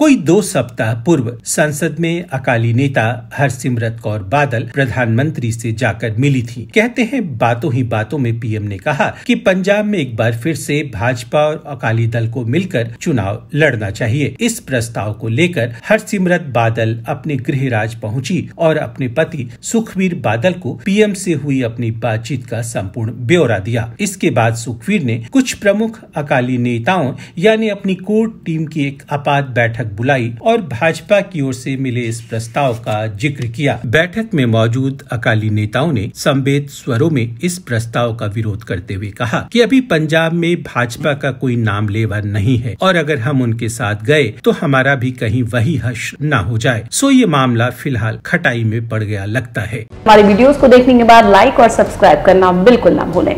कोई दो सप्ताह पूर्व संसद में अकाली नेता हरसिमरत कौर बादल प्रधानमंत्री से जाकर मिली थी कहते हैं बातों ही बातों में पीएम ने कहा कि पंजाब में एक बार फिर से भाजपा और अकाली दल को मिलकर चुनाव लड़ना चाहिए इस प्रस्ताव को लेकर हरसिमरत बादल अपने गृह राज पहुँची और अपने पति सुखवीर बादल को पीएम से हुई अपनी बातचीत का संपूर्ण ब्यौरा दिया इसके बाद सुखवीर ने कुछ प्रमुख अकाली नेताओं यानी अपनी कोर टीम की एक आपात बैठक बुलाई और भाजपा की ओर से मिले इस प्रस्ताव का जिक्र किया बैठक में मौजूद अकाली नेताओं ने संवेद स्वरों में इस प्रस्ताव का विरोध करते हुए कहा कि अभी पंजाब में भाजपा का कोई नाम लेवा नहीं है और अगर हम उनके साथ गए तो हमारा भी कहीं वही हश न हो जाए सो ये मामला फिलहाल खटाई में पड़ गया लगता है हमारे वीडियोस को देखने के बाद लाइक और सब्सक्राइब करना बिल्कुल ना भूलें